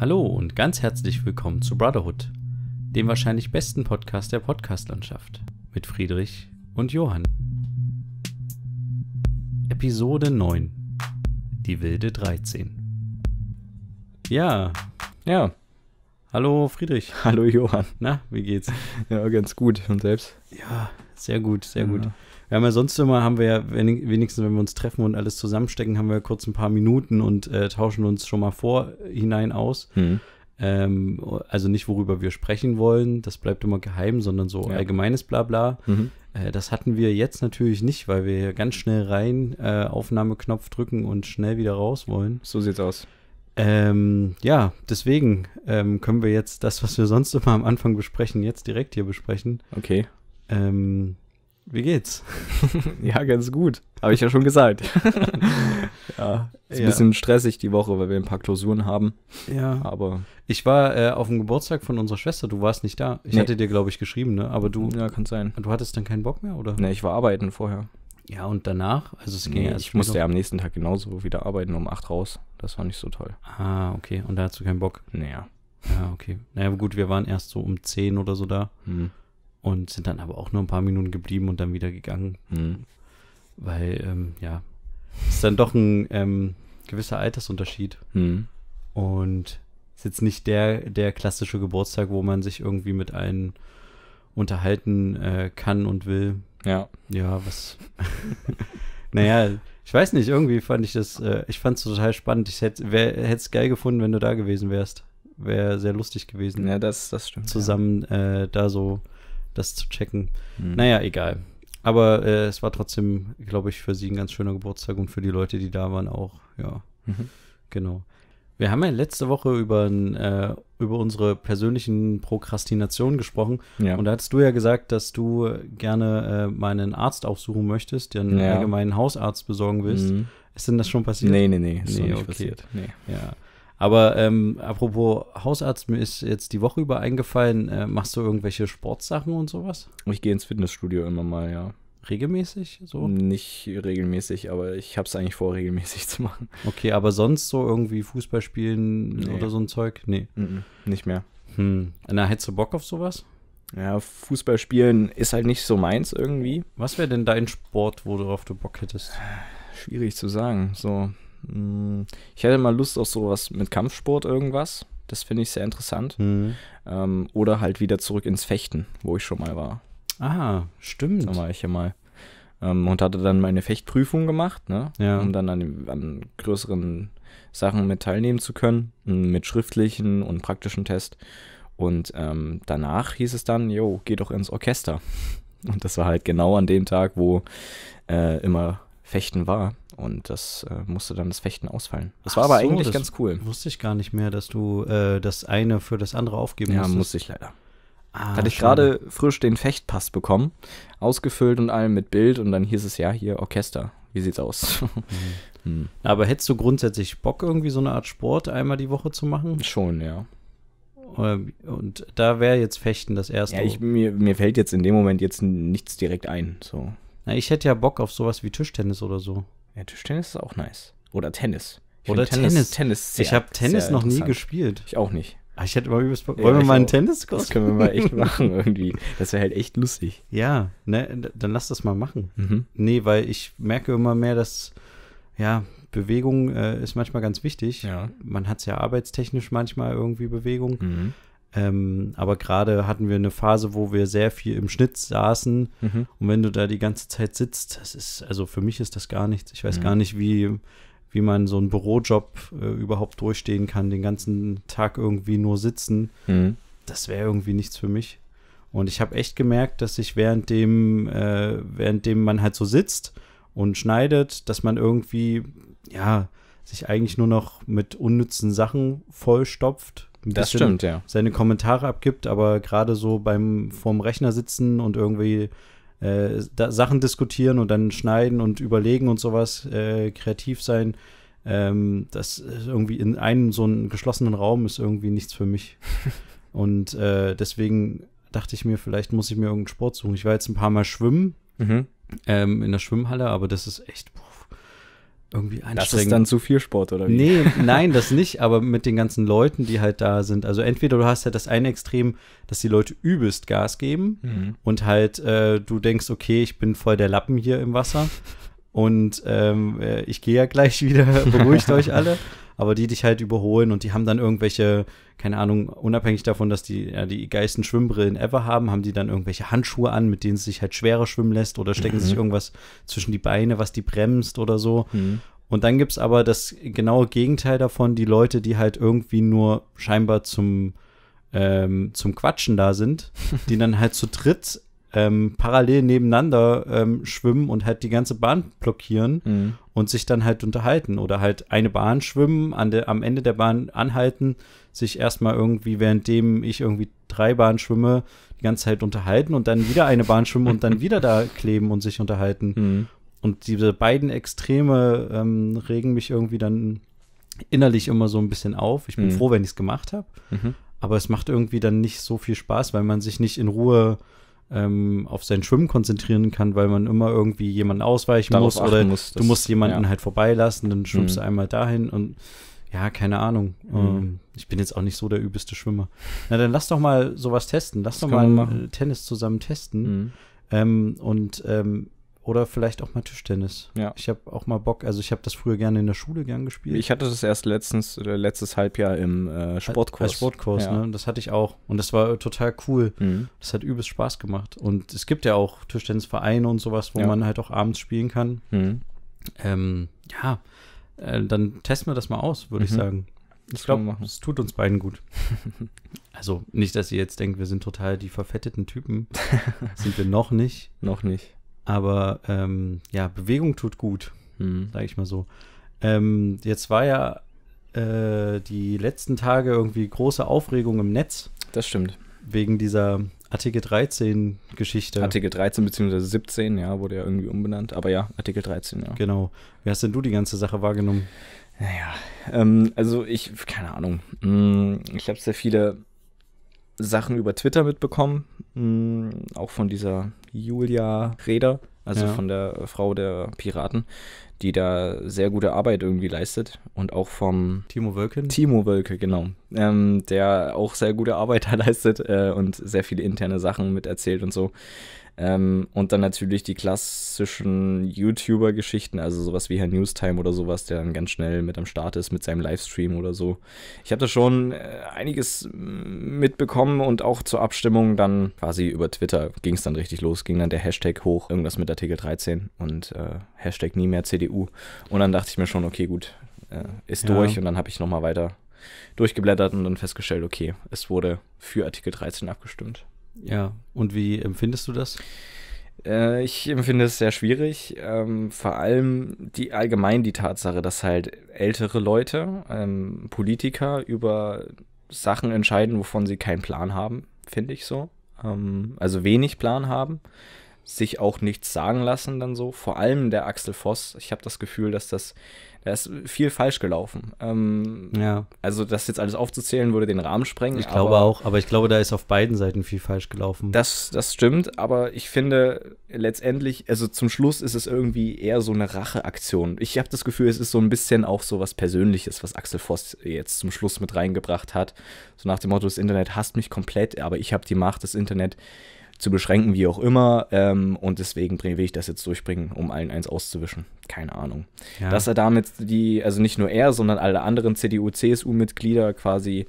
Hallo und ganz herzlich willkommen zu Brotherhood, dem wahrscheinlich besten Podcast der Podcastlandschaft mit Friedrich und Johann. Episode 9 Die wilde 13 Ja, Ja, hallo Friedrich. hallo Johann. Na, wie geht's? Ja, ganz gut. Und selbst? Ja, sehr gut, sehr gut. Wir haben ja sonst immer, haben wir ja wenigstens, wenn wir uns treffen und alles zusammenstecken, haben wir ja kurz ein paar Minuten und äh, tauschen uns schon mal vorhinein aus. Mhm. Ähm, also nicht, worüber wir sprechen wollen, das bleibt immer geheim, sondern so ja. allgemeines Blabla. Mhm. Äh, das hatten wir jetzt natürlich nicht, weil wir hier ganz schnell rein, äh, Aufnahmeknopf drücken und schnell wieder raus wollen. So sieht's aus. Ähm, ja, deswegen ähm, können wir jetzt das, was wir sonst immer am Anfang besprechen, jetzt direkt hier besprechen. Okay. Ähm, wie geht's? ja, ganz gut. Habe ich ja schon gesagt. ja, ist ein ja. bisschen stressig die Woche, weil wir ein paar Klausuren haben. Ja. Aber. Ich war äh, auf dem Geburtstag von unserer Schwester, du warst nicht da. Ich nee. hatte dir, glaube ich, geschrieben, ne? Aber du. Ja, kann sein. Du hattest dann keinen Bock mehr, oder? Ne, ich war arbeiten vorher. Ja, und danach? Also es ging nee, erst ich musste ja am nächsten Tag genauso wieder arbeiten, um 8 raus. Das war nicht so toll. Ah, okay. Und da hattest du keinen Bock? Naja. Ja, okay. Naja, gut, wir waren erst so um 10 oder so da. Mhm und sind dann aber auch nur ein paar Minuten geblieben und dann wieder gegangen. Mhm. Weil, ähm, ja, ist dann doch ein ähm, gewisser Altersunterschied. Mhm. Und ist jetzt nicht der, der klassische Geburtstag, wo man sich irgendwie mit allen unterhalten äh, kann und will. Ja. Ja, was. naja, ich weiß nicht, irgendwie fand ich das, äh, ich fand es total spannend. Ich hätte es geil gefunden, wenn du da gewesen wärst. Wäre sehr lustig gewesen. Ja, das, das stimmt. Zusammen ja. äh, da so das zu checken. Mhm. Naja, egal. Aber äh, es war trotzdem, glaube ich, für sie ein ganz schöner Geburtstag und für die Leute, die da waren, auch. Ja, mhm. genau. Wir haben ja letzte Woche über, äh, über unsere persönlichen Prokrastinationen gesprochen. Ja. Und da hast du ja gesagt, dass du gerne äh, meinen Arzt aufsuchen möchtest, dir einen ja. allgemeinen Hausarzt besorgen willst. Mhm. Ist denn das schon passiert? Nee, nee, nee. Ist nee, okay. nicht passiert. Nee. Ja. Aber ähm, apropos Hausarzt, mir ist jetzt die Woche über eingefallen, äh, machst du irgendwelche Sportsachen und sowas? Ich gehe ins Fitnessstudio immer mal, ja. Regelmäßig so? Nicht regelmäßig, aber ich habe es eigentlich vor, regelmäßig zu machen. Okay, aber sonst so irgendwie Fußball spielen nee. oder so ein Zeug? Nee. nicht mehr. Hm. Na, hättest du Bock auf sowas? Ja, Fußball spielen ist halt nicht so meins irgendwie. Was wäre denn dein Sport, worauf du Bock hättest? Schwierig zu sagen. So, Mm, ich hätte mal Lust auf sowas mit Kampfsport irgendwas. Das finde ich sehr interessant. Mhm. Ähm, oder halt wieder zurück ins Fechten, wo ich schon mal war. Ah, stimmt. Da war ich ja mal. Ähm, und hatte dann meine Fechtprüfung gemacht, ne? Ja. Um dann an, an größeren Sachen mit teilnehmen zu können. Mm, mit schriftlichen und praktischen Test. Und ähm, danach hieß es dann, jo, geh doch ins Orchester. Und das war halt genau an dem Tag, wo äh, immer Fechten war und das äh, musste dann das Fechten ausfallen. Das Ach war aber so, eigentlich ganz cool. Wusste ich gar nicht mehr, dass du äh, das eine für das andere aufgeben musst. Ja, musste ich leider. Ah, Hatte ich gerade frisch den Fechtpass bekommen, ausgefüllt und allem mit Bild und dann hieß es ja hier Orchester. Wie sieht's aus? Mhm. hm. Aber hättest du grundsätzlich Bock, irgendwie so eine Art Sport einmal die Woche zu machen? Schon, ja. Ähm, und da wäre jetzt Fechten das erste. Ja, ich, mir, mir fällt jetzt in dem Moment jetzt nichts direkt ein. So. Na, ich hätte ja Bock auf sowas wie Tischtennis oder so. Ja, Tischtennis ist auch nice. Oder Tennis. Ich Oder Tennis. Tennis, Tennis sehr, ich habe Tennis noch nie gespielt. Ich auch nicht. Ah, ich hätte mal übelst Wollen wir mal einen Tenniskurs? Das können wir mal echt machen irgendwie. Das wäre halt echt lustig. Ja, ne, dann lass das mal machen. Mhm. Nee, weil ich merke immer mehr, dass, ja, Bewegung äh, ist manchmal ganz wichtig. Ja. Man hat es ja arbeitstechnisch manchmal irgendwie Bewegung. Mhm. Ähm, aber gerade hatten wir eine Phase, wo wir sehr viel im Schnitt saßen. Mhm. Und wenn du da die ganze Zeit sitzt, das ist, also für mich ist das gar nichts. Ich weiß mhm. gar nicht, wie, wie man so einen Bürojob äh, überhaupt durchstehen kann, den ganzen Tag irgendwie nur sitzen. Mhm. Das wäre irgendwie nichts für mich. Und ich habe echt gemerkt, dass ich während dem, äh, während dem man halt so sitzt und schneidet, dass man irgendwie, ja, sich eigentlich nur noch mit unnützen Sachen vollstopft das stimmt, ja. seine Kommentare abgibt, aber gerade so beim vorm Rechner sitzen und irgendwie äh, da, Sachen diskutieren und dann schneiden und überlegen und sowas, äh, kreativ sein, ähm, das ist irgendwie in einem so einen geschlossenen Raum ist irgendwie nichts für mich. und äh, deswegen dachte ich mir, vielleicht muss ich mir irgendeinen Sport suchen. Ich war jetzt ein paar Mal schwimmen mhm. ähm, in der Schwimmhalle, aber das ist echt, boah, irgendwie einsteigen. Das ist dann zu viel Sport, oder wie? Nee, nein, das nicht, aber mit den ganzen Leuten, die halt da sind. Also entweder du hast halt das eine Extrem, dass die Leute übelst Gas geben mhm. und halt äh, du denkst, okay, ich bin voll der Lappen hier im Wasser und ähm, äh, ich gehe ja gleich wieder, beruhigt euch alle aber die dich halt überholen und die haben dann irgendwelche, keine Ahnung, unabhängig davon, dass die ja, die geilsten Schwimmbrillen ever haben, haben die dann irgendwelche Handschuhe an, mit denen es sich halt schwerer schwimmen lässt oder stecken mhm. sich irgendwas zwischen die Beine, was die bremst oder so. Mhm. Und dann gibt es aber das genaue Gegenteil davon, die Leute, die halt irgendwie nur scheinbar zum, ähm, zum Quatschen da sind, die dann halt zu dritt ähm, parallel nebeneinander ähm, schwimmen und halt die ganze Bahn blockieren mhm. und sich dann halt unterhalten oder halt eine Bahn schwimmen, an der, am Ende der Bahn anhalten, sich erstmal irgendwie, währenddem ich irgendwie drei Bahnen schwimme, die ganze Zeit unterhalten und dann wieder eine Bahn schwimmen und dann wieder da kleben und sich unterhalten. Mhm. Und diese beiden Extreme ähm, regen mich irgendwie dann innerlich immer so ein bisschen auf. Ich bin mhm. froh, wenn ich es gemacht habe. Mhm. Aber es macht irgendwie dann nicht so viel Spaß, weil man sich nicht in Ruhe ähm, auf sein Schwimmen konzentrieren kann, weil man immer irgendwie jemanden ausweichen Darauf muss oder muss, du musst jemanden ja. halt vorbeilassen, dann schwimmst mhm. du einmal dahin und ja, keine Ahnung. Mhm. Ähm, ich bin jetzt auch nicht so der übelste Schwimmer. Na, dann lass doch mal sowas testen. Lass das doch mal äh, Tennis zusammen testen. Mhm. Ähm, und ähm, oder vielleicht auch mal Tischtennis. Ja. Ich habe auch mal Bock, also ich habe das früher gerne in der Schule gern gespielt. Ich hatte das erst letztens, letztes Halbjahr im äh, Sportkurs. Als Sportkurs, ja. ne? Das hatte ich auch. Und das war total cool. Mhm. Das hat übelst Spaß gemacht. Und es gibt ja auch Tischtennisvereine und sowas, wo ja. man halt auch abends spielen kann. Mhm. Ähm, ja, äh, dann testen wir das mal aus, würde mhm. ich sagen. Ich glaube, es tut uns beiden gut. also nicht, dass ihr jetzt denkt, wir sind total die verfetteten Typen. sind wir noch nicht. Noch nicht. Aber ähm, ja, Bewegung tut gut, mhm. sage ich mal so. Ähm, jetzt war ja äh, die letzten Tage irgendwie große Aufregung im Netz. Das stimmt. Wegen dieser Artikel 13 Geschichte. Artikel 13 bzw. 17, ja, wurde ja irgendwie umbenannt. Aber ja, Artikel 13, ja. Genau. Wie hast denn du die ganze Sache wahrgenommen? Naja, ähm, also ich, keine Ahnung. Mm, ich habe sehr viele Sachen über Twitter mitbekommen, mm, auch von dieser Julia Reder, also ja. von der Frau der Piraten, die da sehr gute Arbeit irgendwie leistet. Und auch vom Timo Wölke. Timo Wölke, genau. Ähm, der auch sehr gute Arbeit da leistet äh, und sehr viele interne Sachen mit erzählt und so. Ähm, und dann natürlich die klassischen YouTuber-Geschichten, also sowas wie Herr Newstime oder sowas, der dann ganz schnell mit am Start ist mit seinem Livestream oder so. Ich habe da schon äh, einiges mm, mitbekommen und auch zur Abstimmung dann quasi über Twitter ging es dann richtig los, ging dann der Hashtag hoch, irgendwas mit Artikel 13 und äh, Hashtag nie mehr CDU. Und dann dachte ich mir schon, okay, gut, äh, ist ja. durch und dann habe ich nochmal weiter durchgeblättert und dann festgestellt, okay, es wurde für Artikel 13 abgestimmt. Ja, und wie empfindest du das? Äh, ich empfinde es sehr schwierig. Ähm, vor allem die allgemein die Tatsache, dass halt ältere Leute, ähm, Politiker über Sachen entscheiden, wovon sie keinen Plan haben, finde ich so. Ähm, also wenig Plan haben, sich auch nichts sagen lassen dann so. Vor allem der Axel Voss. Ich habe das Gefühl, dass das da ist viel falsch gelaufen. Ähm, ja. Also das jetzt alles aufzuzählen, würde den Rahmen sprengen. Ich glaube aber, auch, aber ich glaube, da ist auf beiden Seiten viel falsch gelaufen. Das, das stimmt, aber ich finde letztendlich, also zum Schluss ist es irgendwie eher so eine Racheaktion. Ich habe das Gefühl, es ist so ein bisschen auch so was Persönliches, was Axel Voss jetzt zum Schluss mit reingebracht hat. So nach dem Motto, das Internet hasst mich komplett, aber ich habe die Macht, das Internet zu beschränken, wie auch immer. Ähm, und deswegen will ich das jetzt durchbringen, um allen eins auszuwischen. Keine Ahnung. Ja. Dass er damit die, also nicht nur er, sondern alle anderen CDU, CSU-Mitglieder quasi,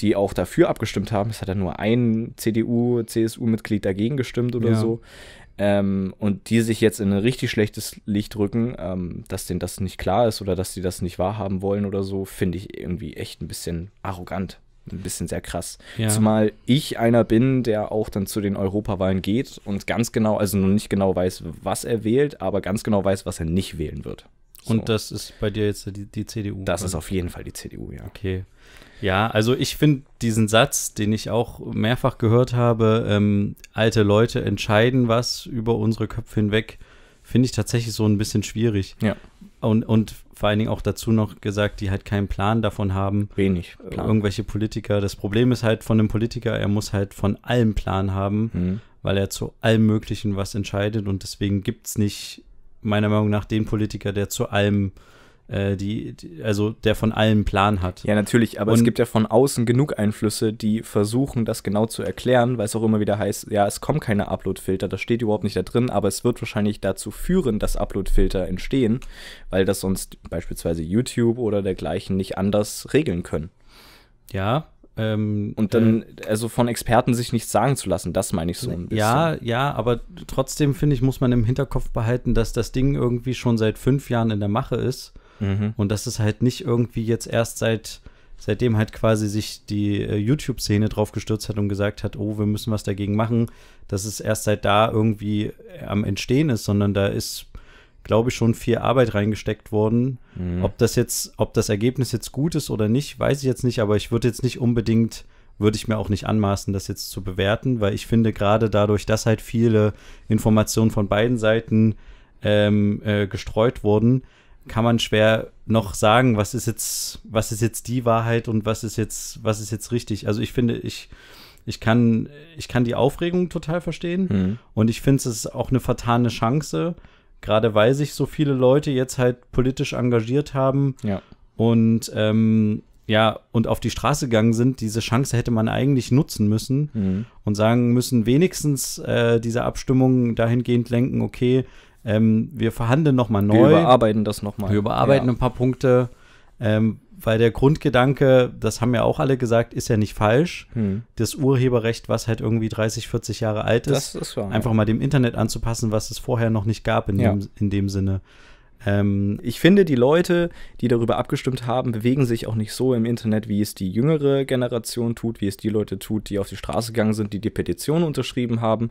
die auch dafür abgestimmt haben, es hat ja nur ein CDU, CSU-Mitglied dagegen gestimmt oder ja. so. Ähm, und die sich jetzt in ein richtig schlechtes Licht rücken, ähm, dass denen das nicht klar ist oder dass sie das nicht wahrhaben wollen oder so, finde ich irgendwie echt ein bisschen arrogant ein bisschen sehr krass. Ja. Zumal ich einer bin, der auch dann zu den Europawahlen geht und ganz genau, also noch nicht genau weiß, was er wählt, aber ganz genau weiß, was er nicht wählen wird. So. Und das ist bei dir jetzt die, die CDU? Das oder? ist auf jeden Fall die CDU, ja. Okay. Ja, also ich finde diesen Satz, den ich auch mehrfach gehört habe, ähm, alte Leute entscheiden was über unsere Köpfe hinweg, finde ich tatsächlich so ein bisschen schwierig. Ja und, und vor allen Dingen auch dazu noch gesagt, die halt keinen Plan davon haben. Wenig. Äh, Plan. Irgendwelche Politiker. Das Problem ist halt von einem Politiker, er muss halt von allem Plan haben, mhm. weil er zu allem Möglichen was entscheidet und deswegen gibt es nicht, meiner Meinung nach, den Politiker, der zu allem äh, äh, die, die, also der von allen Plan hat. Ja, natürlich, aber und es gibt ja von außen genug Einflüsse, die versuchen, das genau zu erklären, weil es auch immer wieder heißt, ja, es kommen keine Upload-Filter, das steht überhaupt nicht da drin, aber es wird wahrscheinlich dazu führen, dass Upload-Filter entstehen, weil das sonst beispielsweise YouTube oder dergleichen nicht anders regeln können. Ja, ähm, und dann, äh, also von Experten sich nichts sagen zu lassen, das meine ich so ein bisschen. Ja, ja, aber trotzdem finde ich, muss man im Hinterkopf behalten, dass das Ding irgendwie schon seit fünf Jahren in der Mache ist Mhm. Und das ist halt nicht irgendwie jetzt erst seit seitdem halt quasi sich die äh, YouTube-Szene drauf gestürzt hat und gesagt hat, oh, wir müssen was dagegen machen, dass es erst seit da irgendwie äh, am Entstehen ist, sondern da ist, glaube ich, schon viel Arbeit reingesteckt worden. Mhm. Ob das jetzt, ob das Ergebnis jetzt gut ist oder nicht, weiß ich jetzt nicht, aber ich würde jetzt nicht unbedingt, würde ich mir auch nicht anmaßen, das jetzt zu bewerten, weil ich finde, gerade dadurch, dass halt viele Informationen von beiden Seiten ähm, äh, gestreut wurden, kann man schwer noch sagen, was ist jetzt, was ist jetzt die Wahrheit und was ist jetzt, was ist jetzt richtig. Also ich finde, ich, ich kann, ich kann die Aufregung total verstehen mhm. und ich finde es auch eine vertane Chance, gerade weil sich so viele Leute jetzt halt politisch engagiert haben ja. und ähm, ja, und auf die Straße gegangen sind, diese Chance hätte man eigentlich nutzen müssen mhm. und sagen müssen, wenigstens äh, diese Abstimmung dahingehend lenken, okay, ähm, wir verhandeln nochmal neu. Wir überarbeiten das nochmal. Wir überarbeiten ja. ein paar Punkte, ähm, weil der Grundgedanke, das haben ja auch alle gesagt, ist ja nicht falsch. Hm. Das Urheberrecht, was halt irgendwie 30, 40 Jahre alt ist, ist wahr, einfach ja. mal dem Internet anzupassen, was es vorher noch nicht gab in, ja. dem, in dem Sinne. Ähm, ich finde, die Leute, die darüber abgestimmt haben, bewegen sich auch nicht so im Internet, wie es die jüngere Generation tut, wie es die Leute tut, die auf die Straße gegangen sind, die die Petition unterschrieben haben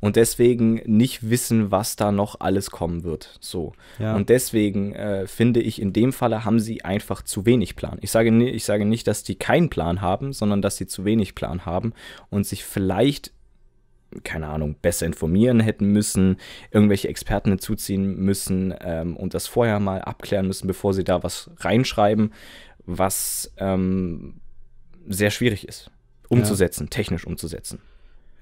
und deswegen nicht wissen, was da noch alles kommen wird. So. Ja. Und deswegen äh, finde ich, in dem Falle haben sie einfach zu wenig Plan. Ich sage, ich sage nicht, dass die keinen Plan haben, sondern dass sie zu wenig Plan haben und sich vielleicht keine Ahnung, besser informieren hätten müssen, irgendwelche Experten hinzuziehen müssen ähm, und das vorher mal abklären müssen, bevor sie da was reinschreiben, was ähm, sehr schwierig ist, umzusetzen, ja. technisch umzusetzen.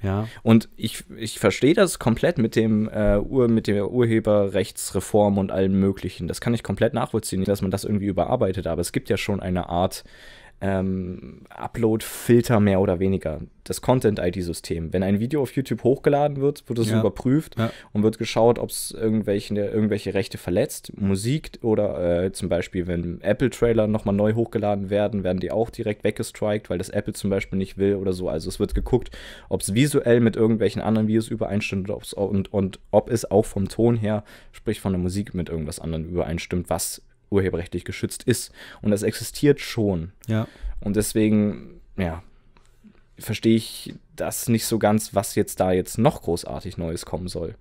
Ja. Und ich, ich verstehe das komplett mit dem äh, Ur, mit der Urheberrechtsreform und allem möglichen. Das kann ich komplett nachvollziehen, dass man das irgendwie überarbeitet, aber es gibt ja schon eine Art ähm, Upload-Filter mehr oder weniger. Das Content-ID-System. Wenn ein Video auf YouTube hochgeladen wird, wird es ja. überprüft ja. und wird geschaut, ob es irgendwelche, irgendwelche Rechte verletzt. Musik oder äh, zum Beispiel, wenn Apple-Trailer nochmal neu hochgeladen werden, werden die auch direkt weggestrikt, weil das Apple zum Beispiel nicht will oder so. Also es wird geguckt, ob es visuell mit irgendwelchen anderen Videos übereinstimmt und, und, ob es auch vom Ton her, sprich von der Musik mit irgendwas anderem übereinstimmt, was urheberrechtlich geschützt ist. Und das existiert schon. Ja. Und deswegen, ja, verstehe ich das nicht so ganz, was jetzt da jetzt noch großartig Neues kommen soll.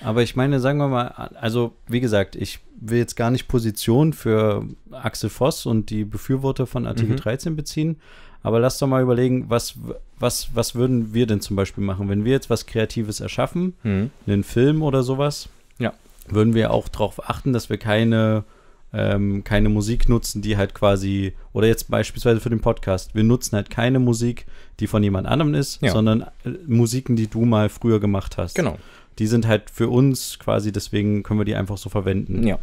Aber ich meine, sagen wir mal, also wie gesagt, ich will jetzt gar nicht Position für Axel Voss und die Befürworter von Artikel mhm. 13 beziehen, aber lass doch mal überlegen, was, was, was würden wir denn zum Beispiel machen, wenn wir jetzt was Kreatives erschaffen, mhm. einen Film oder sowas, ja. würden wir auch darauf achten, dass wir keine ähm, keine Musik nutzen, die halt quasi, oder jetzt beispielsweise für den Podcast, wir nutzen halt keine Musik, die von jemand anderem ist, ja. sondern äh, Musiken, die du mal früher gemacht hast. Genau. Die sind halt für uns quasi, deswegen können wir die einfach so verwenden. Ja.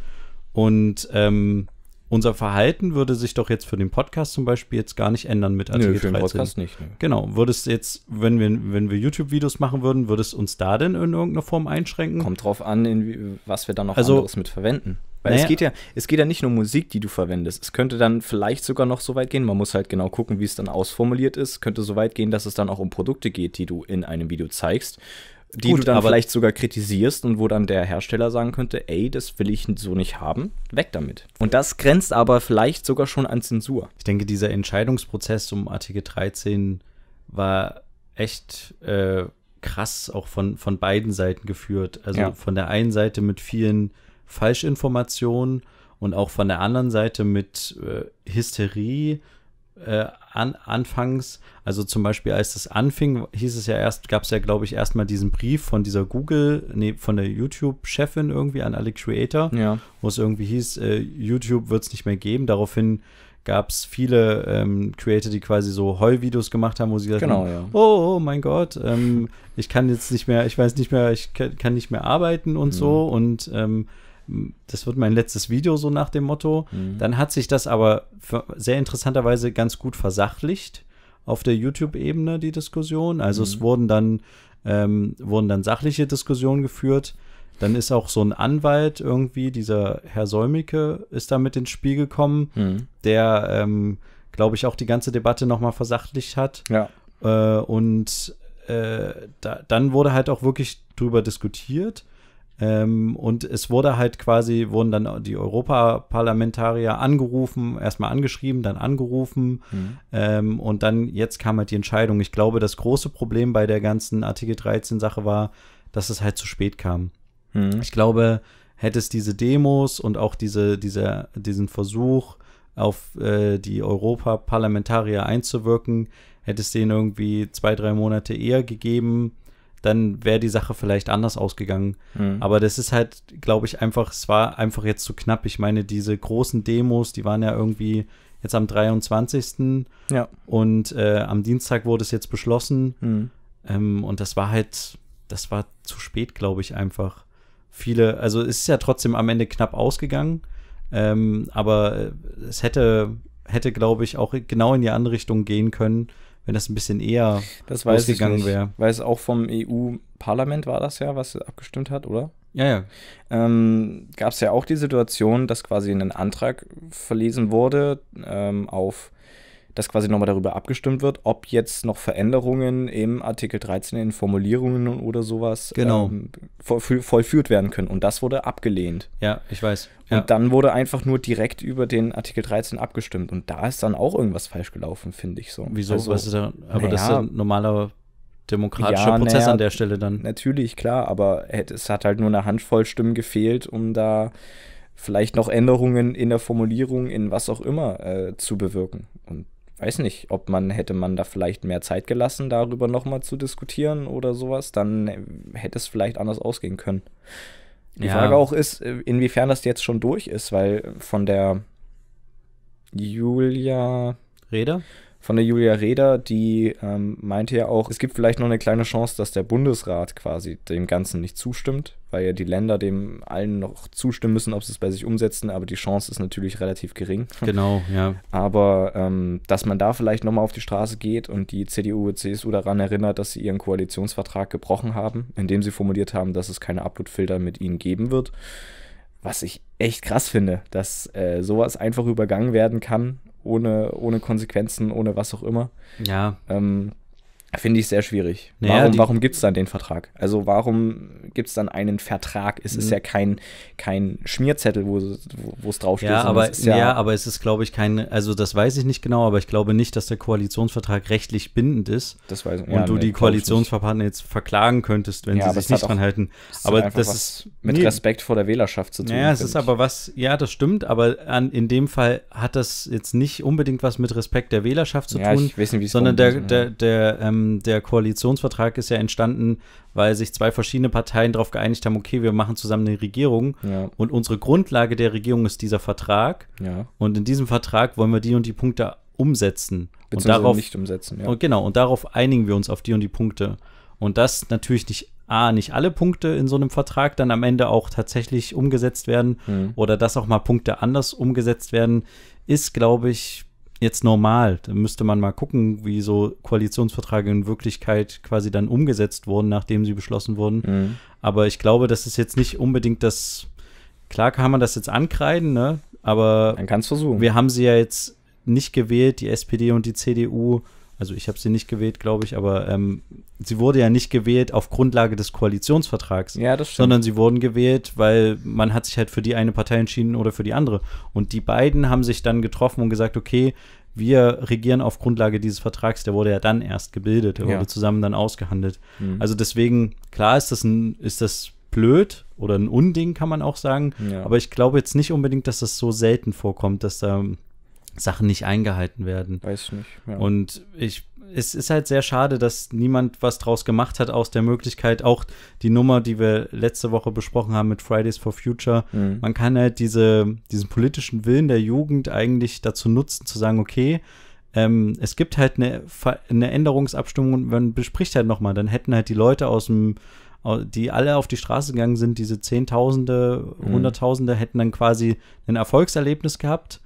Und ähm, unser Verhalten würde sich doch jetzt für den Podcast zum Beispiel jetzt gar nicht ändern mit Artikel Nö, für den Podcast nicht. Ne. Genau. Würde es jetzt, wenn wir, wenn wir YouTube-Videos machen würden, würde es uns da denn in irgendeiner Form einschränken? Kommt drauf an, in, was wir dann noch also, anderes mit verwenden. Weil naja. es geht ja, es geht ja nicht nur um Musik, die du verwendest. Es könnte dann vielleicht sogar noch so weit gehen. Man muss halt genau gucken, wie es dann ausformuliert ist. Könnte so weit gehen, dass es dann auch um Produkte geht, die du in einem Video zeigst die Gut, du dann vielleicht sogar kritisierst und wo dann der Hersteller sagen könnte, ey, das will ich so nicht haben, weg damit. Und das grenzt aber vielleicht sogar schon an Zensur. Ich denke, dieser Entscheidungsprozess um Artikel 13 war echt äh, krass auch von, von beiden Seiten geführt. Also ja. von der einen Seite mit vielen Falschinformationen und auch von der anderen Seite mit äh, Hysterie äh, an, anfangs, also zum Beispiel als das anfing, hieß es ja erst, gab es ja glaube ich erstmal diesen Brief von dieser Google, nee, von der YouTube-Chefin irgendwie an alle Creator, ja. wo es irgendwie hieß, äh, YouTube wird es nicht mehr geben. Daraufhin gab es viele ähm, Creator, die quasi so Heulvideos gemacht haben, wo sie gesagt genau, haben, ja. oh, oh, mein Gott, ähm, ich kann jetzt nicht mehr, ich weiß nicht mehr, ich kann, nicht mehr arbeiten und mhm. so und ähm, das wird mein letztes Video so nach dem Motto. Mhm. Dann hat sich das aber sehr interessanterweise ganz gut versachlicht auf der YouTube-Ebene, die Diskussion. Also mhm. es wurden dann, ähm, wurden dann sachliche Diskussionen geführt. Dann ist auch so ein Anwalt irgendwie, dieser Herr Solmicke, ist da mit ins Spiel gekommen, mhm. der, ähm, glaube ich, auch die ganze Debatte nochmal versachlicht hat. Ja. Äh, und äh, da, dann wurde halt auch wirklich drüber diskutiert. Ähm, und es wurde halt quasi, wurden dann die Europaparlamentarier angerufen, erstmal angeschrieben, dann angerufen. Mhm. Ähm, und dann jetzt kam halt die Entscheidung. Ich glaube, das große Problem bei der ganzen Artikel 13 Sache war, dass es halt zu spät kam. Mhm. Ich glaube, hätte es diese Demos und auch diese, diese, diesen Versuch, auf äh, die Europaparlamentarier einzuwirken, hätte es den irgendwie zwei, drei Monate eher gegeben, dann wäre die Sache vielleicht anders ausgegangen. Mhm. Aber das ist halt, glaube ich, einfach, es war einfach jetzt zu knapp. Ich meine, diese großen Demos, die waren ja irgendwie jetzt am 23. Ja. Und äh, am Dienstag wurde es jetzt beschlossen. Mhm. Ähm, und das war halt, das war zu spät, glaube ich, einfach. Viele, also es ist ja trotzdem am Ende knapp ausgegangen. Ähm, aber äh, es hätte, hätte, glaube ich, auch genau in die andere Richtung gehen können wenn das ein bisschen eher das ausgegangen wäre. Weil es auch vom EU-Parlament war das ja, was abgestimmt hat, oder? Ja, ja. Ähm, Gab es ja auch die Situation, dass quasi ein Antrag verlesen wurde ähm, auf dass quasi nochmal darüber abgestimmt wird, ob jetzt noch Veränderungen im Artikel 13 in Formulierungen oder sowas genau. ähm, voll, vollführt werden können. Und das wurde abgelehnt. Ja, ich weiß. Ja. Und dann wurde einfach nur direkt über den Artikel 13 abgestimmt. Und da ist dann auch irgendwas falsch gelaufen, finde ich so. Wieso? Also, Was ist da, aber ja, das ist ein normaler demokratischer ja, Prozess ja, an der Stelle dann. Natürlich, klar, aber es hat halt nur eine Handvoll Stimmen gefehlt, um da vielleicht noch Änderungen in der Formulierung, in was auch immer äh, zu bewirken. Und weiß nicht, ob man hätte man da vielleicht mehr Zeit gelassen, darüber nochmal zu diskutieren oder sowas, dann äh, hätte es vielleicht anders ausgehen können. Die ja. Frage auch ist, äh, inwiefern das jetzt schon durch ist, weil von der Julia Reda? Von der Julia Reda, die ähm, meinte ja auch, es gibt vielleicht noch eine kleine Chance, dass der Bundesrat quasi dem Ganzen nicht zustimmt, weil ja die Länder dem allen noch zustimmen müssen, ob sie es bei sich umsetzen, aber die Chance ist natürlich relativ gering. Genau, ja. Aber ähm, dass man da vielleicht nochmal auf die Straße geht und die CDU und CSU daran erinnert, dass sie ihren Koalitionsvertrag gebrochen haben, indem sie formuliert haben, dass es keine Uploadfilter mit ihnen geben wird. Was ich echt krass finde, dass äh, sowas einfach übergangen werden kann, ohne, ohne Konsequenzen, ohne was auch immer. Ja. Ähm, Finde ich sehr schwierig. Naja, warum warum gibt es dann den Vertrag? Also warum gibt es dann einen Vertrag? Es ist mhm. ja kein, kein Schmierzettel, wo es draufsteht. Ja aber, ja, ja, es ist, glaube ich, kein, also das weiß ich nicht genau, aber ich glaube nicht, dass der Koalitionsvertrag rechtlich bindend ist. Das weiß ich ja, Und du nee, die Koalitionspartner jetzt verklagen könntest, wenn ja, sie sich nicht dran halten. Aber das ist. Mit nee. Respekt vor der Wählerschaft zu tun. Ja, es ist aber was, ja, das stimmt, aber an, in dem Fall hat das jetzt nicht unbedingt was mit Respekt der Wählerschaft zu tun, Ich weiß nicht, wie sondern der, der, der, der ähm, ähm, der Koalitionsvertrag ist ja entstanden, weil sich zwei verschiedene Parteien darauf geeinigt haben, okay, wir machen zusammen eine Regierung ja. und unsere Grundlage der Regierung ist dieser Vertrag. Ja. Und in diesem Vertrag wollen wir die und die Punkte umsetzen. und darauf, nicht umsetzen, ja. Und genau, und darauf einigen wir uns auf die und die Punkte. Und das natürlich nicht A, nicht alle Punkte in so einem Vertrag dann am Ende auch tatsächlich umgesetzt werden mhm. oder dass auch mal Punkte anders umgesetzt werden, ist, glaube ich, jetzt normal. Da müsste man mal gucken, wie so Koalitionsverträge in Wirklichkeit quasi dann umgesetzt wurden, nachdem sie beschlossen wurden. Mhm. Aber ich glaube, das ist jetzt nicht unbedingt das. Klar kann man das jetzt ankreiden, ne? Aber man kann versuchen. Wir haben sie ja jetzt nicht gewählt, die SPD und die CDU also ich habe sie nicht gewählt, glaube ich, aber ähm, sie wurde ja nicht gewählt auf Grundlage des Koalitionsvertrags, ja, sondern sie wurden gewählt, weil man hat sich halt für die eine Partei entschieden oder für die andere. Und die beiden haben sich dann getroffen und gesagt, okay, wir regieren auf Grundlage dieses Vertrags, der wurde ja dann erst gebildet, der ja. wurde zusammen dann ausgehandelt. Mhm. Also deswegen, klar ist das ein, ist das blöd oder ein Unding, kann man auch sagen, ja. aber ich glaube jetzt nicht unbedingt, dass das so selten vorkommt, dass da Sachen nicht eingehalten werden. Weiß nicht. Ja. Und ich, es ist halt sehr schade, dass niemand was draus gemacht hat aus der Möglichkeit, auch die Nummer, die wir letzte Woche besprochen haben mit Fridays for Future. Mhm. Man kann halt diese, diesen politischen Willen der Jugend eigentlich dazu nutzen, zu sagen, okay, ähm, es gibt halt eine, eine Änderungsabstimmung und man bespricht halt nochmal. Dann hätten halt die Leute aus dem die alle auf die Straße gegangen sind, diese Zehntausende, mhm. Hunderttausende, hätten dann quasi ein Erfolgserlebnis gehabt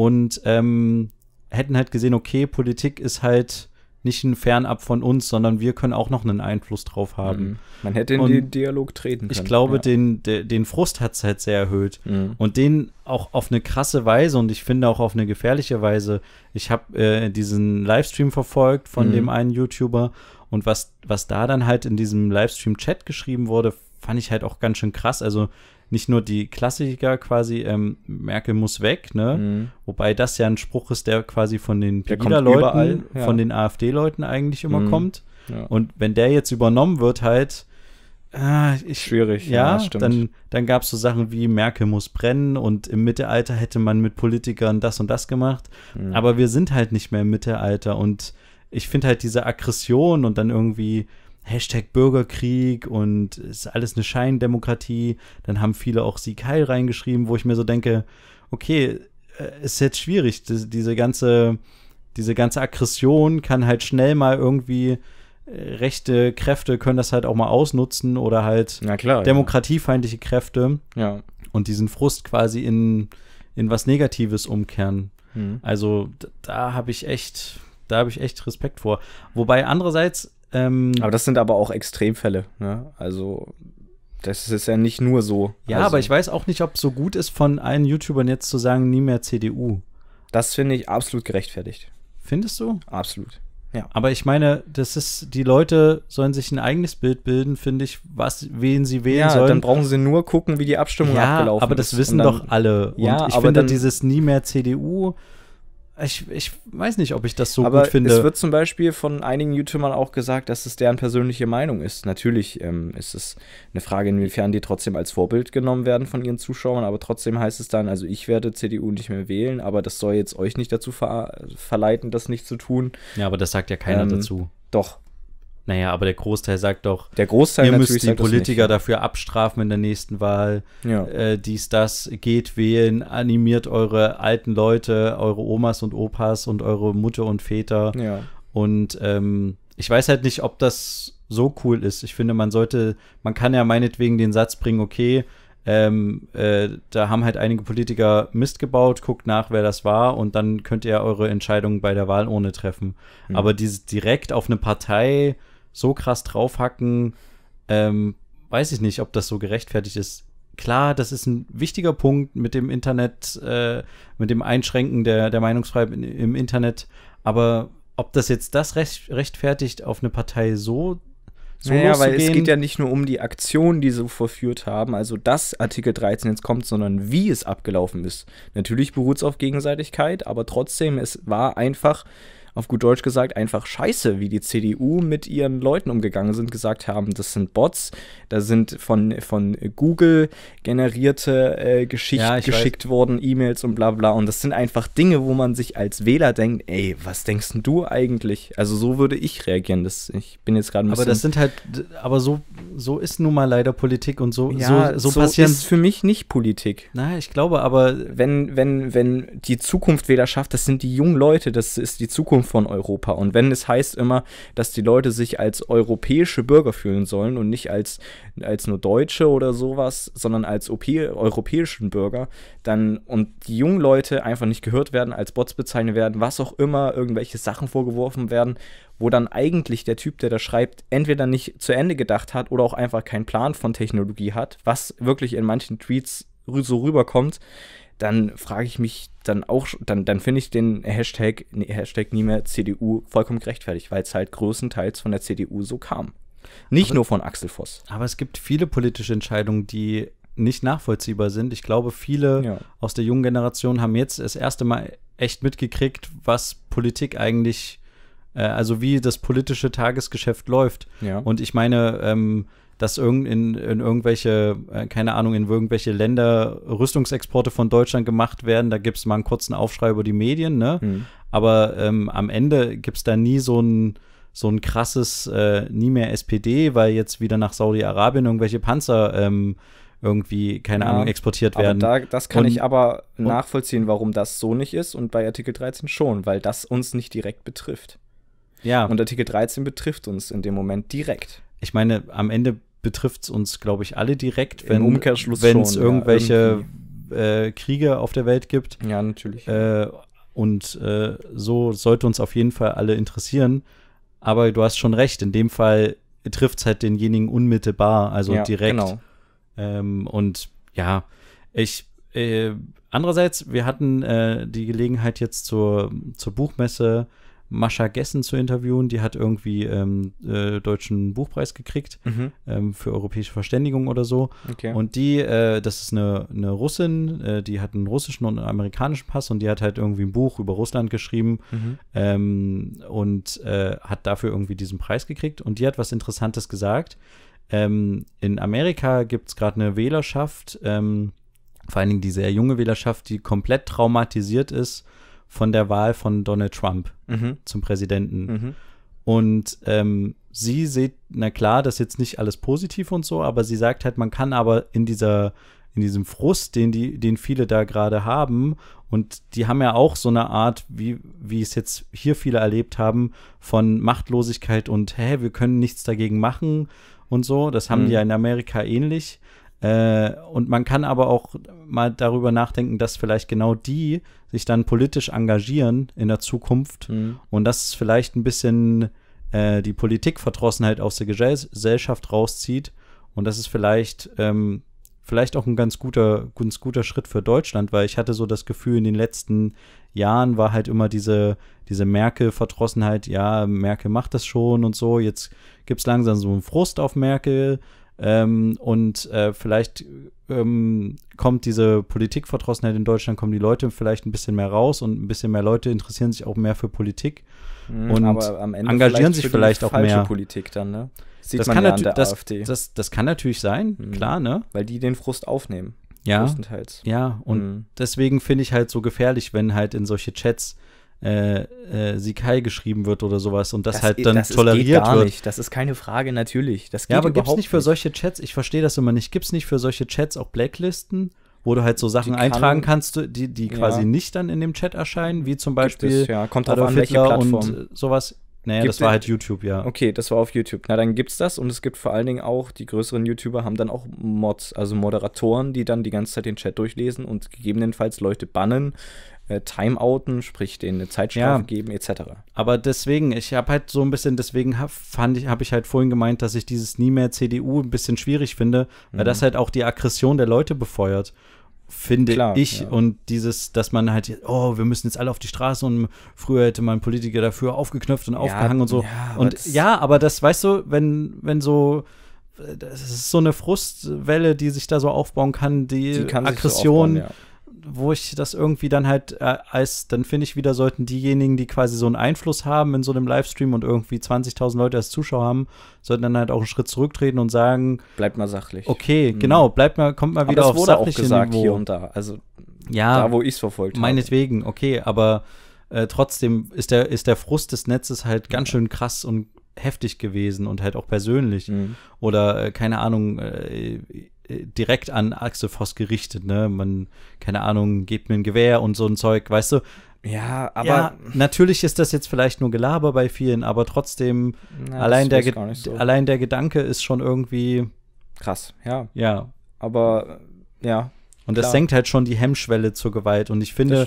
und ähm, hätten halt gesehen, okay, Politik ist halt nicht ein fernab von uns, sondern wir können auch noch einen Einfluss drauf haben. Mhm. Man hätte in und den Dialog treten können. Ich glaube, ja. den, de, den Frust hat es halt sehr erhöht. Mhm. Und den auch auf eine krasse Weise und ich finde auch auf eine gefährliche Weise. Ich habe äh, diesen Livestream verfolgt von mhm. dem einen YouTuber und was, was da dann halt in diesem Livestream-Chat geschrieben wurde, fand ich halt auch ganz schön krass. Also nicht nur die Klassiker quasi, ähm, Merkel muss weg, ne? Mhm. Wobei das ja ein Spruch ist, der quasi von den Pegida-Leuten, ja. von den AfD-Leuten eigentlich immer mhm. kommt. Ja. Und wenn der jetzt übernommen wird, halt, Ah, ich, Schwierig, ja, ja stimmt. Dann, dann gab es so Sachen wie Merkel muss brennen und im Mittelalter hätte man mit Politikern das und das gemacht. Mhm. Aber wir sind halt nicht mehr im Mittelalter und ich finde halt diese Aggression und dann irgendwie Hashtag Bürgerkrieg und ist alles eine Scheindemokratie. Dann haben viele auch Sieg Heil reingeschrieben, wo ich mir so denke, okay, äh, ist jetzt schwierig. diese ganze, diese ganze Aggression kann halt schnell mal irgendwie äh, rechte Kräfte können das halt auch mal ausnutzen oder halt klar, demokratiefeindliche ja. Kräfte ja. und diesen Frust quasi in, in was Negatives umkehren. Mhm. Also da habe ich echt, da habe ich echt Respekt vor. Wobei andererseits ähm, aber das sind aber auch Extremfälle. Ne? Also das ist ja nicht nur so. Ja, also, aber ich weiß auch nicht, ob so gut ist, von allen YouTubern jetzt zu sagen, nie mehr CDU. Das finde ich absolut gerechtfertigt. Findest du? Absolut. Ja. Aber ich meine, das ist, die Leute sollen sich ein eigenes Bild bilden, finde ich, was, wen sie wählen ja, sollen. Dann brauchen sie nur gucken, wie die Abstimmung ja, abgelaufen ist. Aber das ist. wissen dann, doch alle. Und ja, ich aber finde dann, dieses nie mehr CDU ich, ich weiß nicht, ob ich das so Aber gut finde. Es wird zum Beispiel von einigen YouTubern auch gesagt, dass es deren persönliche Meinung ist. Natürlich ähm, ist es eine Frage, inwiefern die trotzdem als Vorbild genommen werden von ihren Zuschauern, aber trotzdem heißt es dann, also ich werde CDU nicht mehr wählen, aber das soll jetzt euch nicht dazu ver verleiten, das nicht zu tun. Ja, aber das sagt ja keiner ähm, dazu. Doch, naja, aber der Großteil sagt doch, der Großteil ihr müsst die Politiker dafür abstrafen in der nächsten Wahl. Ja. Äh, dies, das, geht wählen, animiert eure alten Leute, eure Omas und Opas und eure Mutter und Väter. Ja. Und ähm, ich weiß halt nicht, ob das so cool ist. Ich finde, man sollte, man kann ja meinetwegen den Satz bringen, okay, ähm, äh, da haben halt einige Politiker Mist gebaut, guckt nach, wer das war und dann könnt ihr eure Entscheidung bei der Wahlurne treffen. Mhm. Aber dieses direkt auf eine Partei so krass draufhacken, ähm, weiß ich nicht, ob das so gerechtfertigt ist. Klar, das ist ein wichtiger Punkt mit dem Internet, äh, mit dem Einschränken der, der Meinungsfreiheit im Internet. Aber ob das jetzt das recht, rechtfertigt, auf eine Partei so zu so naja, weil es geht ja nicht nur um die Aktion, die sie verführt haben, also dass Artikel 13 jetzt kommt, sondern wie es abgelaufen ist. Natürlich beruht es auf Gegenseitigkeit, aber trotzdem, es war einfach auf gut Deutsch gesagt einfach scheiße, wie die CDU mit ihren Leuten umgegangen sind, gesagt haben, das sind Bots, da sind von, von Google generierte äh, Geschichten ja, geschickt weiß. worden, E-Mails und bla bla. Und das sind einfach Dinge, wo man sich als Wähler denkt, ey, was denkst denn du eigentlich? Also so würde ich reagieren. Das, ich bin jetzt gerade ein bisschen. Aber das sind halt, aber so, so ist nun mal leider Politik und so, ja, so, so, so ist für mich nicht Politik. Naja, ich glaube aber. Wenn, wenn, wenn die Zukunft Wählerschaft, das sind die jungen Leute, das ist die Zukunft von Europa. Und wenn es heißt immer, dass die Leute sich als europäische Bürger fühlen sollen und nicht als, als nur Deutsche oder sowas, sondern als europäischen Bürger, dann und die jungen Leute einfach nicht gehört werden, als Bots bezeichnet werden, was auch immer, irgendwelche Sachen vorgeworfen werden, wo dann eigentlich der Typ, der da schreibt, entweder nicht zu Ende gedacht hat oder auch einfach keinen Plan von Technologie hat, was wirklich in manchen Tweets so rüberkommt, dann frage ich mich dann auch, dann, dann finde ich den Hashtag, Hashtag nie mehr CDU vollkommen gerechtfertigt, weil es halt größtenteils von der CDU so kam. Nicht aber, nur von Axel Voss. Aber es gibt viele politische Entscheidungen, die nicht nachvollziehbar sind. Ich glaube, viele ja. aus der jungen Generation haben jetzt das erste Mal echt mitgekriegt, was Politik eigentlich, äh, also wie das politische Tagesgeschäft läuft. Ja. Und ich meine, ähm, dass irgend in, in irgendwelche, äh, keine Ahnung, in irgendwelche Länder Rüstungsexporte von Deutschland gemacht werden. Da gibt es mal einen kurzen Aufschrei über die Medien, ne? Mhm. Aber ähm, am Ende gibt es da nie so ein so ein krasses äh, nie mehr SPD, weil jetzt wieder nach Saudi-Arabien irgendwelche Panzer ähm, irgendwie, keine ja, Ahnung, exportiert werden. Da, das kann und, ich aber nachvollziehen, warum das so nicht ist und bei Artikel 13 schon, weil das uns nicht direkt betrifft. Ja. Und Artikel 13 betrifft uns in dem Moment direkt. Ich meine, am Ende betrifft es uns, glaube ich, alle direkt, wenn es irgendwelche ja, äh, Kriege auf der Welt gibt. Ja, natürlich. Äh, und äh, so sollte uns auf jeden Fall alle interessieren. Aber du hast schon recht, in dem Fall trifft es halt denjenigen unmittelbar, also ja, direkt. Genau. Ähm, und ja, ich äh, andererseits, wir hatten äh, die Gelegenheit jetzt zur, zur Buchmesse Mascha Gessen zu interviewen. Die hat irgendwie ähm, äh, deutschen Buchpreis gekriegt mhm. ähm, für europäische Verständigung oder so. Okay. Und die, äh, das ist eine, eine Russin, äh, die hat einen russischen und einen amerikanischen Pass und die hat halt irgendwie ein Buch über Russland geschrieben mhm. ähm, und äh, hat dafür irgendwie diesen Preis gekriegt. Und die hat was Interessantes gesagt. Ähm, in Amerika gibt es gerade eine Wählerschaft, ähm, vor allen Dingen die sehr junge Wählerschaft, die komplett traumatisiert ist von der Wahl von Donald Trump mhm. zum Präsidenten. Mhm. Und ähm, sie sieht, na klar, das ist jetzt nicht alles positiv und so, aber sie sagt halt, man kann aber in dieser in diesem Frust, den die, den viele da gerade haben. Und die haben ja auch so eine Art, wie, wie es jetzt hier viele erlebt haben, von Machtlosigkeit und, hä, wir können nichts dagegen machen und so. Das haben mhm. die ja in Amerika ähnlich. Äh, und man kann aber auch mal darüber nachdenken, dass vielleicht genau die sich dann politisch engagieren in der Zukunft mhm. und das vielleicht ein bisschen äh, die Politikverdrossenheit aus der Gesellschaft rauszieht. Und das ist vielleicht, ähm, vielleicht auch ein ganz guter, ganz guter Schritt für Deutschland, weil ich hatte so das Gefühl, in den letzten Jahren war halt immer diese, diese Merkel-Verdrossenheit, ja, Merkel macht das schon und so, jetzt gibt es langsam so einen Frust auf Merkel ähm, und äh, vielleicht ähm, kommt diese Politikverdrossenheit in Deutschland, kommen die Leute vielleicht ein bisschen mehr raus und ein bisschen mehr Leute interessieren sich auch mehr für Politik mhm, und engagieren vielleicht sich vielleicht auch mehr. Politik dann, ne? Sieht das man kann ja an der das, AfD. Das, das, kann natürlich sein, mhm. klar, ne? Weil die den Frust aufnehmen. Ja. Größtenteils. Ja, und mhm. deswegen finde ich halt so gefährlich, wenn halt in solche Chats äh, äh, Sikai geschrieben wird oder sowas und das, das halt dann das toleriert geht gar wird. Nicht. Das ist keine Frage, natürlich. Das geht ja, aber gibt es nicht für solche Chats, ich verstehe das immer nicht, gibt es nicht für solche Chats auch Blacklisten, wo du halt so Sachen kann, eintragen kannst, die, die ja. quasi nicht dann in dem Chat erscheinen, wie zum Beispiel es, ja. Kommt drauf an, welche Plattform. und äh, sowas. Naja, gibt das war halt YouTube, ja. Okay, das war auf YouTube. Na, dann gibt's das und es gibt vor allen Dingen auch, die größeren YouTuber haben dann auch Mods, also Moderatoren, die dann die ganze Zeit den Chat durchlesen und gegebenenfalls Leute bannen äh, timeouten, sprich denen eine Zeitstrafe ja, geben etc. Aber deswegen, ich habe halt so ein bisschen, deswegen hab, fand ich, habe ich halt vorhin gemeint, dass ich dieses nie mehr CDU ein bisschen schwierig finde, weil das mhm. halt auch die Aggression der Leute befeuert finde Klar, ich. Ja. Und dieses, dass man halt, oh, wir müssen jetzt alle auf die Straße und früher hätte man Politiker dafür aufgeknöpft und ja, aufgehangen und so. Ja, und ja, aber das, weißt du, wenn, wenn so, das ist so eine Frustwelle, die sich da so aufbauen kann, die, die kann Aggression. So wo ich das irgendwie dann halt äh, als, dann finde ich wieder, sollten diejenigen, die quasi so einen Einfluss haben in so einem Livestream und irgendwie 20.000 Leute als Zuschauer haben, sollten dann halt auch einen Schritt zurücktreten und sagen: Bleibt mal sachlich. Okay, mhm. genau, bleibt mal, kommt mal wieder aber das auf sachliche auch gesagt, Niveau. hier und da. Also ja, da, wo ich es verfolgt meinetwegen, habe. Meinetwegen, okay, aber äh, trotzdem ist der, ist der Frust des Netzes halt ganz schön krass und heftig gewesen und halt auch persönlich. Mhm. Oder, äh, keine Ahnung, äh, äh, direkt an Axel Voss gerichtet, ne? Man, keine Ahnung, gibt mir ein Gewehr und so ein Zeug, weißt du? Ja, aber. Ja, natürlich ist das jetzt vielleicht nur Gelaber bei vielen, aber trotzdem, ja, allein, der so. allein der Gedanke ist schon irgendwie. Krass, ja. Ja. Aber, ja. Und klar. das senkt halt schon die Hemmschwelle zur Gewalt. Und ich finde,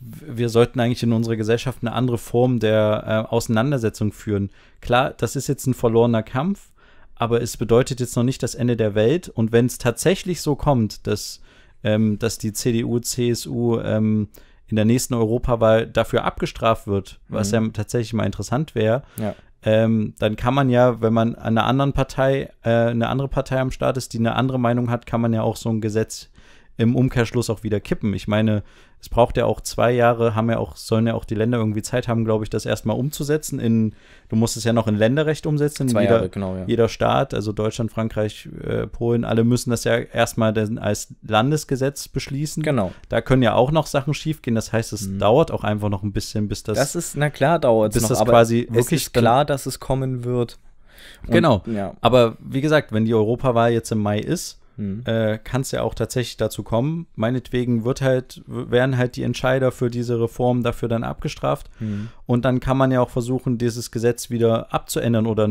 wir sollten eigentlich in unserer Gesellschaft eine andere Form der äh, Auseinandersetzung führen. Klar, das ist jetzt ein verlorener Kampf, aber es bedeutet jetzt noch nicht das Ende der Welt. Und wenn es tatsächlich so kommt, dass, ähm, dass die CDU, CSU ähm, in der nächsten Europawahl dafür abgestraft wird, mhm. was ja tatsächlich mal interessant wäre, ja. ähm, dann kann man ja, wenn man einer anderen Partei, äh, eine andere Partei am Start ist, die eine andere Meinung hat, kann man ja auch so ein Gesetz im Umkehrschluss auch wieder kippen. Ich meine, es braucht ja auch zwei Jahre, haben ja auch, sollen ja auch die Länder irgendwie Zeit haben, glaube ich, das erstmal umzusetzen. In, du musst es ja noch in Länderrecht umsetzen. Zwei jeder, Jahre, genau, ja. Jeder Staat, also Deutschland, Frankreich, äh, Polen, alle müssen das ja erstmal als Landesgesetz beschließen. Genau. Da können ja auch noch Sachen schiefgehen. Das heißt, es mhm. dauert auch einfach noch ein bisschen, bis das. Das ist, na klar, dauert es noch. Das quasi wirklich ist klar, dass es kommen wird. Und, genau. Ja. Aber wie gesagt, wenn die Europawahl jetzt im Mai ist, mhm. äh, kann es ja auch tatsächlich dazu kommen. Meinetwegen wird halt, werden halt die Entscheider für diese Reform dafür dann abgestraft. Mhm. Und dann kann man ja auch versuchen, dieses Gesetz wieder abzuändern. Oder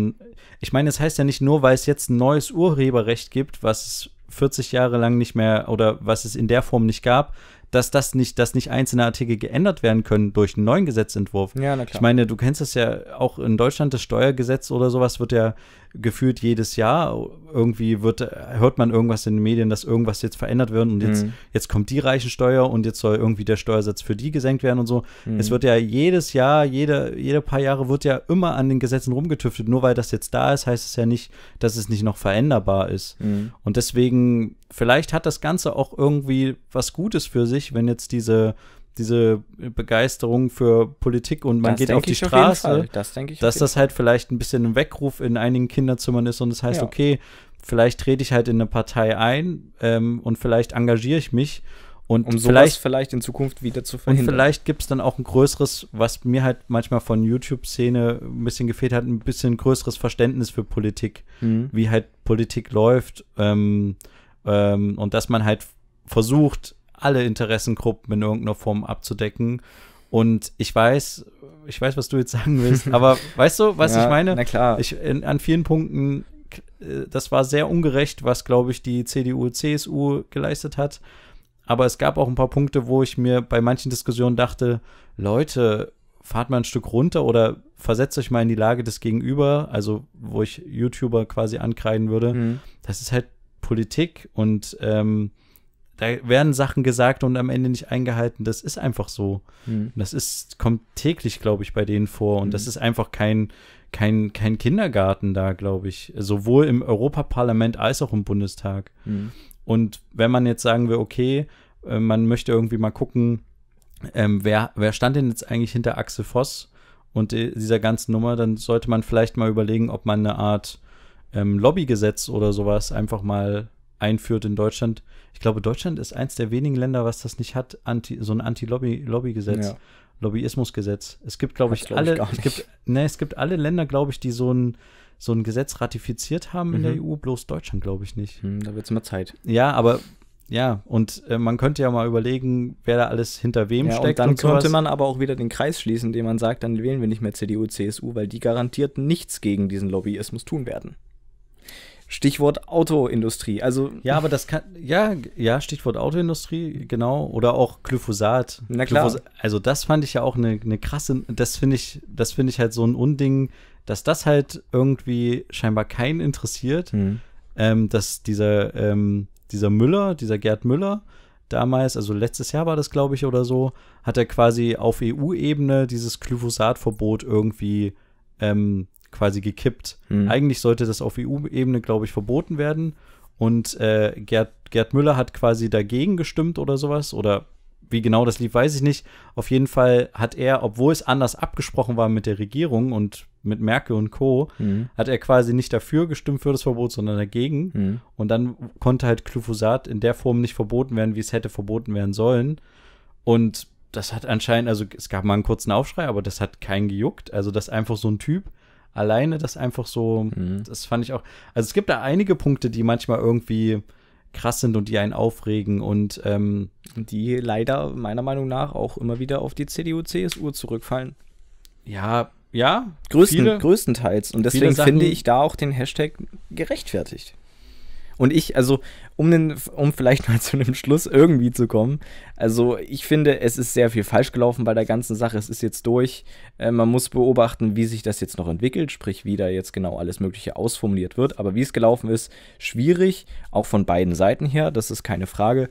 ich meine, es das heißt ja nicht nur, weil es jetzt ein neues Urheberrecht gibt, was es 40 Jahre lang nicht mehr oder was es in der Form nicht gab, dass das nicht, dass nicht einzelne Artikel geändert werden können durch einen neuen Gesetzentwurf. Ja, na klar. Ich meine, du kennst das ja auch in Deutschland, das Steuergesetz oder sowas wird ja gefühlt jedes Jahr. Irgendwie wird, hört man irgendwas in den Medien, dass irgendwas jetzt verändert wird und jetzt, mhm. jetzt kommt die Reichensteuer und jetzt soll irgendwie der Steuersatz für die gesenkt werden und so. Mhm. Es wird ja jedes Jahr, jede, jede paar Jahre wird ja immer an den Gesetzen rumgetüftelt. Nur weil das jetzt da ist, heißt es ja nicht, dass es nicht noch veränderbar ist. Mhm. Und deswegen, vielleicht hat das Ganze auch irgendwie was Gutes für sich, wenn jetzt diese diese Begeisterung für Politik und man das geht auf die Straße, auf das dass das halt vielleicht ein bisschen ein Weckruf in einigen Kinderzimmern ist und das heißt, ja. okay, vielleicht trete ich halt in eine Partei ein ähm, und vielleicht engagiere ich mich und um vielleicht, vielleicht in Zukunft wieder zu verhindern. Und vielleicht gibt es dann auch ein größeres, was mir halt manchmal von YouTube-Szene ein bisschen gefehlt hat, ein bisschen größeres Verständnis für Politik, mhm. wie halt Politik läuft ähm, ähm, und dass man halt versucht, alle Interessengruppen in irgendeiner Form abzudecken. Und ich weiß, ich weiß, was du jetzt sagen willst, aber weißt du, was ja, ich meine? Na klar. Ich, in, an vielen Punkten, äh, das war sehr ungerecht, was, glaube ich, die CDU, CSU geleistet hat. Aber es gab auch ein paar Punkte, wo ich mir bei manchen Diskussionen dachte, Leute, fahrt mal ein Stück runter oder versetzt euch mal in die Lage des Gegenüber, also wo ich YouTuber quasi ankreiden würde. Mhm. Das ist halt Politik und ähm, da werden Sachen gesagt und am Ende nicht eingehalten. Das ist einfach so. Mhm. Das ist, kommt täglich, glaube ich, bei denen vor. Und mhm. das hm. ist einfach kein, kein, kein Kindergarten da, glaube ich. Sowohl im Europaparlament als auch im Bundestag. Mhm. Und wenn man jetzt sagen will, okay, äh, man möchte irgendwie mal gucken, ähm, wer, wer stand denn jetzt eigentlich hinter Axel Voss und dieser ganzen Nummer, dann sollte man vielleicht mal überlegen, ob man eine Art ähm, Lobbygesetz oder sowas einfach mal einführt in Deutschland. Ich glaube, Deutschland ist eins der wenigen Länder, was das nicht hat, anti, so ein Anti-Lobby-Lobby-Gesetz, ja. Lobbyismusgesetz. Es gibt, glaube ich, glaub alle, ich es gibt, nee, es gibt alle Länder, glaube ich, die so ein so ein Gesetz ratifiziert haben mhm. in der mhm. EU, bloß Deutschland, glaube ich, nicht. Hm, da wird es mal Zeit. Ja, aber ja, und äh, man könnte ja mal überlegen, wer da alles hinter wem ja, steckt. Und dann und könnte man aber auch wieder den Kreis schließen, indem man sagt, dann wählen wir nicht mehr CDU, CSU, weil die garantiert nichts gegen diesen Lobbyismus tun werden. Stichwort Autoindustrie. Also ja, aber das kann ja ja Stichwort Autoindustrie genau oder auch Glyphosat. Na klar. Glyphosat, also das fand ich ja auch eine, eine krasse. Das finde ich das finde ich halt so ein Unding, dass das halt irgendwie scheinbar keinen interessiert, mhm. ähm, dass dieser ähm, dieser Müller, dieser Gerd Müller damals, also letztes Jahr war das glaube ich oder so, hat er quasi auf EU-Ebene dieses Glyphosat-Verbot irgendwie ähm, quasi gekippt. Mhm. Eigentlich sollte das auf EU-Ebene, glaube ich, verboten werden. Und äh, Gerd, Gerd Müller hat quasi dagegen gestimmt oder sowas. Oder wie genau das lief, weiß ich nicht. Auf jeden Fall hat er, obwohl es anders abgesprochen war mit der Regierung und mit Merkel und Co., mhm. hat er quasi nicht dafür gestimmt für das Verbot, sondern dagegen. Mhm. Und dann konnte halt Glyphosat in der Form nicht verboten werden, wie es hätte verboten werden sollen. Und das hat anscheinend, also es gab mal einen kurzen Aufschrei, aber das hat keinen gejuckt. Also, dass einfach so ein Typ alleine das einfach so, mhm. das fand ich auch. Also es gibt da einige Punkte, die manchmal irgendwie krass sind und die einen aufregen und ähm, die leider meiner Meinung nach auch immer wieder auf die CDU-CSU zurückfallen. Ja, ja. Größten, viele, größtenteils. Und deswegen Sachen, finde ich da auch den Hashtag gerechtfertigt. Und ich, also, um, den, um vielleicht mal zu einem Schluss irgendwie zu kommen, also ich finde, es ist sehr viel falsch gelaufen bei der ganzen Sache. Es ist jetzt durch. Äh, man muss beobachten, wie sich das jetzt noch entwickelt, sprich, wie da jetzt genau alles Mögliche ausformuliert wird. Aber wie es gelaufen ist, schwierig, auch von beiden Seiten her, das ist keine Frage.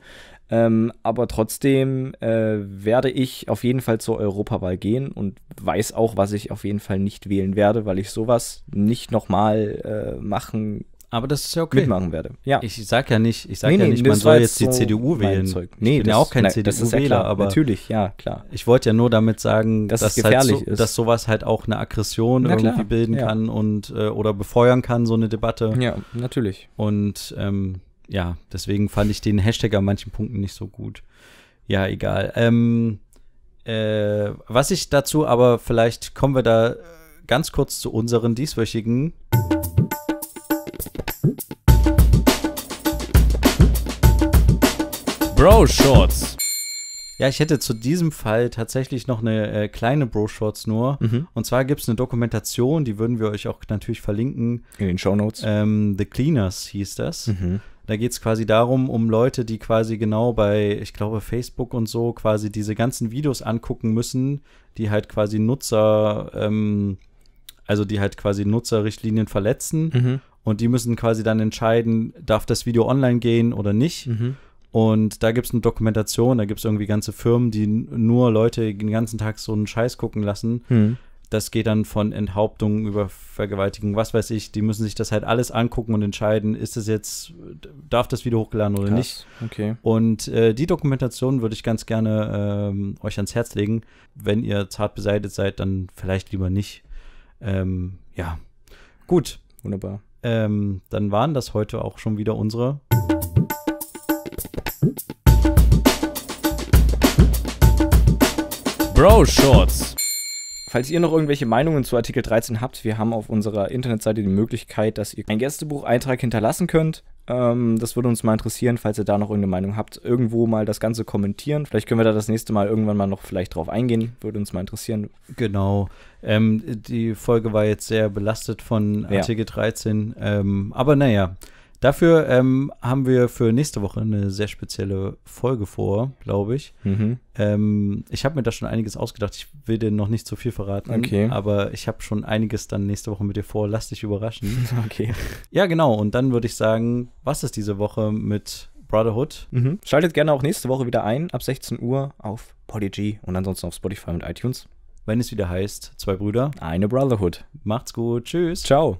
Ähm, aber trotzdem äh, werde ich auf jeden Fall zur Europawahl gehen und weiß auch, was ich auf jeden Fall nicht wählen werde, weil ich sowas nicht nochmal äh, machen aber das ist ja okay. Mitmachen werde. Ja. Ich sag ja nicht, ich sag nee, ja nee, nicht, man soll jetzt so die CDU wählen. Zeug. Nee, ich bin das, ja auch kein CDU-Wähler, aber natürlich, ja, klar. Ich wollte ja nur damit sagen, dass, dass halt gefährlich halt so, ist. dass sowas halt auch eine Aggression Na, irgendwie klar. bilden ja. kann und äh, oder befeuern kann so eine Debatte. Ja, natürlich. Und ähm, ja, deswegen fand ich den Hashtag an manchen Punkten nicht so gut. Ja, egal. Ähm, äh, was ich dazu aber vielleicht kommen wir da äh, ganz kurz zu unseren dieswöchigen Bro Shorts. Ja, ich hätte zu diesem Fall tatsächlich noch eine äh, kleine Bro-Shorts nur. Mhm. Und zwar gibt es eine Dokumentation, die würden wir euch auch natürlich verlinken. In den Show Notes. Ähm, The Cleaners hieß das. Mhm. Da geht es quasi darum, um Leute, die quasi genau bei, ich glaube, Facebook und so quasi diese ganzen Videos angucken müssen, die halt quasi Nutzer, ähm, also die halt quasi Nutzerrichtlinien verletzen. Mhm und die müssen quasi dann entscheiden, darf das Video online gehen oder nicht. Mhm. Und da gibt es eine Dokumentation, da gibt es irgendwie ganze Firmen, die nur Leute den ganzen Tag so einen Scheiß gucken lassen. Mhm. Das geht dann von Enthauptung über Vergewaltigung, was weiß ich. Die müssen sich das halt alles angucken und entscheiden, ist das jetzt, darf das Video hochgeladen oder Krass. nicht. Okay. Und äh, die Dokumentation würde ich ganz gerne ähm, euch ans Herz legen. Wenn ihr zart beseitigt seid, dann vielleicht lieber nicht. Ähm, ja. Gut. Wunderbar. Ähm, dann waren das heute auch schon wieder unsere. Bro Shorts. Falls ihr noch irgendwelche Meinungen zu Artikel 13 habt, wir haben auf unserer Internetseite die Möglichkeit, dass ihr einen Gästebucheintrag hinterlassen könnt. Ähm, das würde uns mal interessieren, falls ihr da noch irgendeine Meinung habt. Irgendwo mal das Ganze kommentieren. Vielleicht können wir da das nächste Mal irgendwann mal noch vielleicht drauf eingehen. Würde uns mal interessieren. Genau. Ähm, die Folge war jetzt sehr belastet von Artikel ja. 13. Ähm, aber naja. Dafür ähm, haben wir für nächste Woche eine sehr spezielle Folge vor, glaube ich. Mhm. Ähm, ich habe mir da schon einiges ausgedacht. Ich will dir noch nicht zu viel verraten, okay. aber ich habe schon einiges dann nächste Woche mit dir vor. Lass dich überraschen. okay. Ja, genau. Und dann würde ich sagen, was ist diese Woche mit Brotherhood? Mhm. Schaltet gerne auch nächste Woche wieder ein, ab 16 Uhr auf Podigy und ansonsten auf Spotify und iTunes. Wenn es wieder heißt, zwei Brüder. Eine Brotherhood. Macht's gut. Tschüss. Ciao.